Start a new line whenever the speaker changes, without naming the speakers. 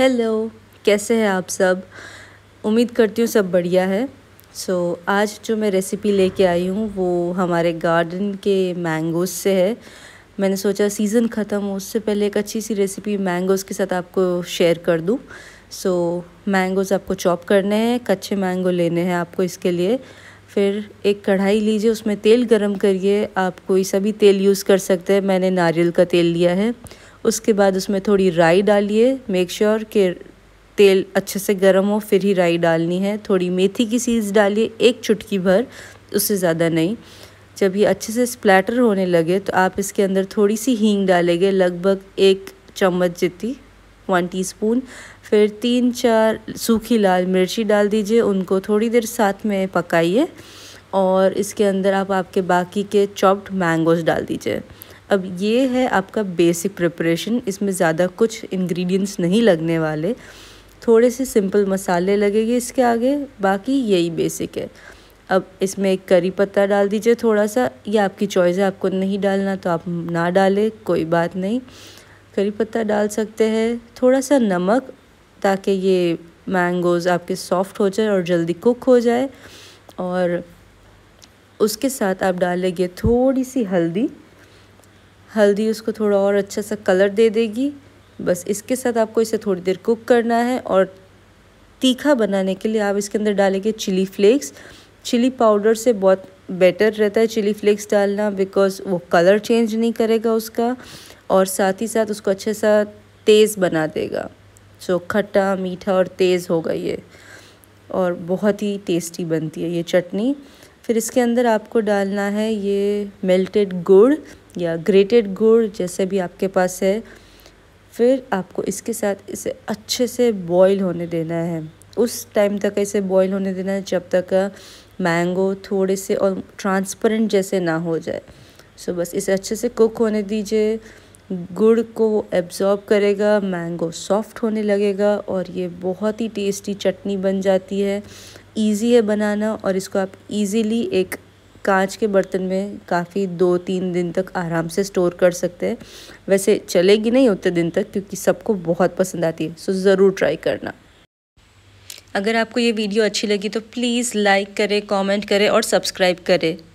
hello कैसे हैं आप सब उम्मीद करती हूँ सब बढ़िया है सो so, आज जो मैं रेसिपी लेके आई हूँ वो हमारे गार्डन के मैंगोज़ से है मैंने सोचा सीज़न ख़त्म हो उससे पहले एक अच्छी सी रेसिपी मैंगोज़ के साथ आपको शेयर कर दूँ सो so, मैंगोज़ आपको चॉप करने हैं कच्चे मैंगो लेने हैं आपको इसके लिए फिर एक कढ़ाई लीजिए उसमें तेल गरम करिए आप कोई सा भी तेल यूज़ कर सकते हैं मैंने नारियल का तेल लिया है उसके बाद उसमें थोड़ी राई डालिए मेक श्योर कि तेल अच्छे से गर्म हो फिर ही राई डालनी है थोड़ी मेथी की सीड्स डालिए एक चुटकी भर उससे ज़्यादा नहीं जब ये अच्छे से स्प्लैटर होने लगे तो आप इसके अंदर थोड़ी सी हींग डालेंगे लगभग एक चम्मच जितनी वन टीस्पून फिर तीन चार सूखी लाल मिर्ची डाल दीजिए उनको थोड़ी देर साथ में पकाइए और इसके अंदर आप आपके बाकी के चॉप्ड मैंगोज़ डाल दीजिए अब ये है आपका बेसिक प्रिपरेशन इसमें ज़्यादा कुछ इंग्रेडिएंट्स नहीं लगने वाले थोड़े से सिंपल मसाले लगेंगे इसके आगे बाकी यही बेसिक है अब इसमें एक करी पत्ता डाल दीजिए थोड़ा सा ये आपकी चॉइस है आपको नहीं डालना तो आप ना डालें कोई बात नहीं करी पत्ता डाल सकते हैं थोड़ा सा नमक ताकि ये मैंगोज़ आपके सॉफ्ट हो जाए और जल्दी कुक हो जाए और उसके साथ आप डालेंगे थोड़ी सी हल्दी हल्दी उसको थोड़ा और अच्छा सा कलर दे देगी बस इसके साथ आपको इसे थोड़ी देर कुक करना है और तीखा बनाने के लिए आप इसके अंदर डालेंगे चिली फ्लेक्स चिली पाउडर से बहुत बेटर रहता है चिली फ्लेक्स डालना बिकॉज वो कलर चेंज नहीं करेगा उसका और साथ ही साथ उसको अच्छे सा तेज़ बना देगा सो खट्टा मीठा और तेज़ होगा ये और बहुत ही टेस्टी बनती है ये चटनी फिर इसके अंदर आपको डालना है ये मेल्टेड गुड़ या ग्रेटेड गुड़ जैसे भी आपके पास है फिर आपको इसके साथ इसे अच्छे से बॉईल होने देना है उस टाइम तक इसे बॉईल होने देना है जब तक मैंगो थोड़े से और ट्रांसपेरेंट जैसे ना हो जाए सो बस इसे अच्छे से कुक होने दीजिए गुड़ को एब्ज़ॉर्ब करेगा मैंगो सॉफ्ट होने लगेगा और ये बहुत ही टेस्टी चटनी बन जाती है इजी है बनाना और इसको आप इजीली एक कांच के बर्तन में काफ़ी दो तीन दिन तक आराम से स्टोर कर सकते हैं वैसे चलेगी नहीं उतने दिन तक क्योंकि सबको बहुत पसंद आती है सो ज़रूर ट्राई करना अगर आपको ये वीडियो अच्छी लगी तो प्लीज़ लाइक करें कमेंट करें और सब्सक्राइब करें